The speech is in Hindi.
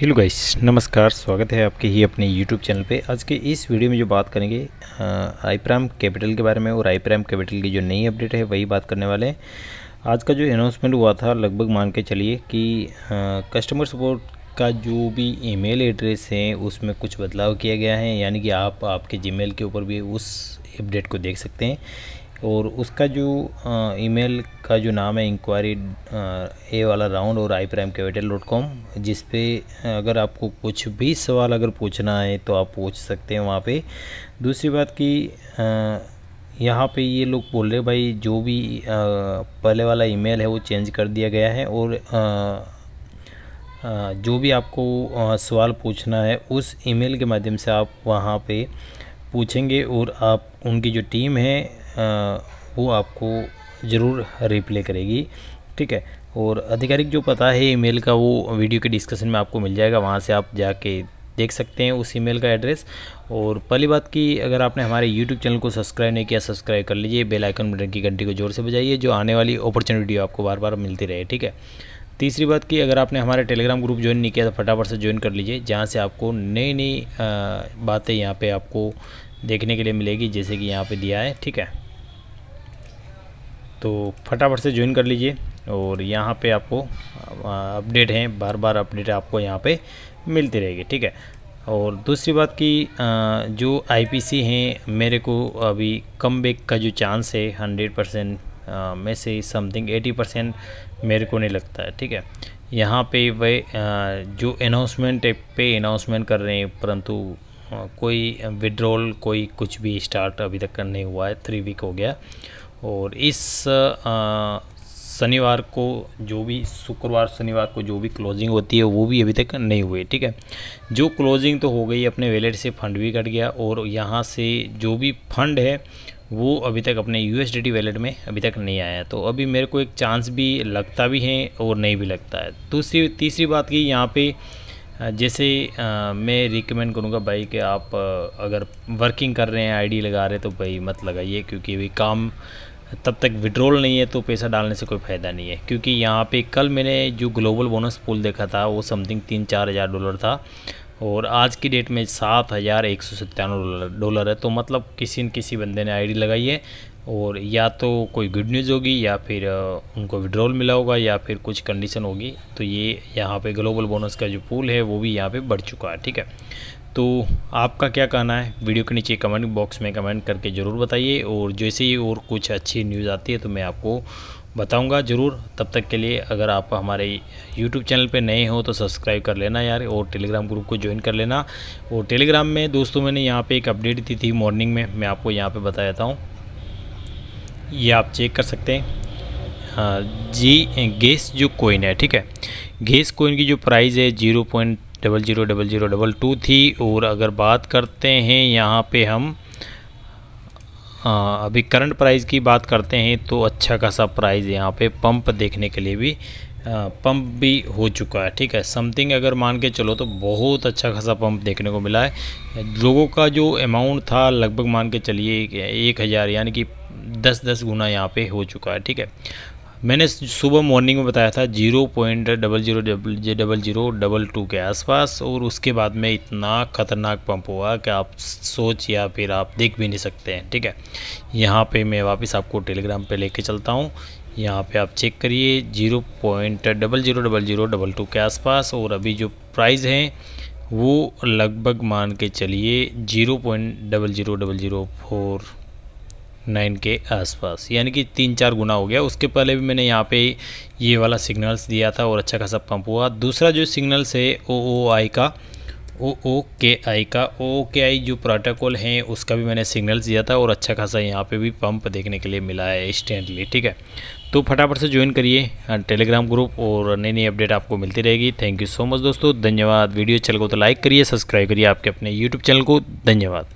हेलो गाइस नमस्कार स्वागत है आपके ही अपने यूट्यूब चैनल पे आज के इस वीडियो में जो बात करेंगे आई प्राइम कैपिटल के बारे में और आई प्राइम कैपिटल की जो नई अपडेट है वही बात करने वाले हैं आज का जो अनाउंसमेंट हुआ था लगभग मान के चलिए कि कस्टमर सपोर्ट का जो भी ईमेल एड्रेस है उसमें कुछ बदलाव किया गया है यानी कि आप आपके जी के ऊपर भी उस अपडेट को देख सकते हैं और उसका जो ईमेल का जो नाम है इंक्वायरी ए वाला राउंड और I prime capital dot com जिस पर अगर आपको कुछ भी सवाल अगर पूछना है तो आप पूछ सकते हैं वहाँ पे दूसरी बात कि यहाँ पे ये लोग बोल रहे भाई जो भी पहले वाला ईमेल है वो चेंज कर दिया गया है और जो भी आपको सवाल पूछना है उस ईमेल के माध्यम से आप वहाँ पे पूछेंगे और आप उनकी जो टीम है वो आपको ज़रूर रिप्ले करेगी ठीक है और आधिकारिक जो पता है ईमेल का वो वीडियो के डिस्कशन में आपको मिल जाएगा वहाँ से आप जाके देख सकते हैं उस ईमेल का एड्रेस और पहली बात की अगर आपने हमारे यूट्यूब चैनल को सब्सक्राइब नहीं किया सब्सक्राइब कर लीजिए बेल आइकन बटन की घंटी को जोर से बजाइए जो आने वाली अपॉर्चुनिटी आपको बार बार मिलती रहे ठीक है तीसरी बात की अगर आपने हमारे टेलीग्राम ग्रुप ज्वाइन नहीं किया तो फटाफट से ज्वाइन कर लीजिए जहाँ से आपको नई नई बातें यहाँ पर आपको देखने के लिए मिलेगी जैसे कि यहाँ पर दिया है ठीक है तो फटाफट से ज्वाइन कर लीजिए और यहाँ पे आपको अपडेट हैं बार बार अपडेट आपको यहाँ पे मिलती रहेगी ठीक है और दूसरी बात कि जो आईपीसी हैं मेरे को अभी कम का जो चांस है हंड्रेड परसेंट में से समथिंग एटी परसेंट मेरे को नहीं लगता है ठीक है यहाँ पे वे जो अनाउंसमेंट पे अनाउंसमेंट कर रहे हैं परंतु कोई विड्रॉल कोई कुछ भी स्टार्ट अभी तक नहीं हुआ है थ्री वीक हो गया और इस शनिवार को जो भी शुक्रवार शनिवार को जो भी क्लोजिंग होती है वो भी अभी तक नहीं हुई ठीक है जो क्लोजिंग तो हो गई अपने वैलेट से फंड भी कट गया और यहाँ से जो भी फंड है वो अभी तक अपने यू एस वैलेट में अभी तक नहीं आया तो अभी मेरे को एक चांस भी लगता भी है और नहीं भी लगता है दूसरी तीसरी बात की यहाँ पर जैसे मैं रिकमेंड करूँगा भाई कि आप अगर वर्किंग कर रहे हैं आईडी लगा रहे हैं तो भाई मत लगाइए क्योंकि अभी काम तब तक विड्रॉल नहीं है तो पैसा डालने से कोई फ़ायदा नहीं है क्योंकि यहाँ पे कल मैंने जो ग्लोबल बोनस पूल देखा था वो समथिंग तीन चार हज़ार डॉलर था और आज की डेट में सात हज़ार एक सौ सत्तानवे डॉलर है तो मतलब किसी न किसी बंदे ने आईडी लगाई है और या तो कोई गुड न्यूज़ होगी या फिर उनको विड्रॉल मिला होगा या फिर कुछ कंडीशन होगी तो ये यहाँ पे ग्लोबल बोनस का जो पूल है वो भी यहाँ पे बढ़ चुका है ठीक है तो आपका क्या कहना है वीडियो के नीचे कमेंट बॉक्स में कमेंट करके ज़रूर बताइए और जैसे ही और कुछ अच्छी न्यूज़ आती है तो मैं आपको बताऊंगा ज़रूर तब तक के लिए अगर आप हमारे यूट्यूब चैनल पे नए हो तो सब्सक्राइब कर लेना यार और टेलीग्राम ग्रुप को ज्वाइन कर लेना और टेलीग्राम में दोस्तों मैंने यहाँ पे एक अपडेट दी थी मॉर्निंग में मैं आपको यहाँ पे बता देता हूँ ये आप चेक कर सकते हैं हाँ जी गैस जो कोइन है ठीक है गैस कोइन की जो प्राइस है zero point double zero double zero double two थी और अगर बात करते हैं यहाँ पे हम आ, अभी करंट प्राइस की बात करते हैं तो अच्छा खासा प्राइस यहाँ पे पंप देखने के लिए भी आ, पंप भी हो चुका है ठीक है समथिंग अगर मान के चलो तो बहुत अच्छा खासा पंप देखने को मिला है लोगों का जो अमाउंट था लगभग मान के चलिए एक हज़ार यानी कि दस दस गुना यहाँ पे हो चुका है ठीक है मैंने सुबह मॉर्निंग में बताया था zero point double zero double double zero double two के आसपास और उसके बाद में इतना ख़तरनाक पंप हुआ कि आप सोच या फिर आप देख भी नहीं सकते हैं ठीक है यहाँ पे मैं वापस आपको टेलीग्राम पे लेके चलता हूँ यहाँ पे आप चेक करिए zero point double zero double zero double two के आसपास और अभी जो प्राइस हैं वो लगभग मान के चलिए zero point double zero double zero four nine के आसपास यानी कि तीन चार गुना हो गया उसके पहले भी मैंने यहाँ पे ये वाला सिग्नल्स दिया था और अच्छा खासा पंप हुआ दूसरा जो सिग्नल्स है ओ ओ आई का ओ ओ के आई का ओ के आई जो प्रोटोकॉल है उसका भी मैंने सिग्नल्स दिया था और अच्छा खासा यहाँ पे भी पंप देखने के लिए मिला है इंस्टेंटली ठीक है तो फटाफट से ज्वाइन करिए टेलीग्राम ग्रुप और नई नई अपडेट आपको मिलती रहेगी थैंक यू सो मच दोस्तों धन्यवाद वीडियो चल को तो लाइक करिए सब्सक्राइब करिए आपके अपने यूट्यूब चैनल को धन्यवाद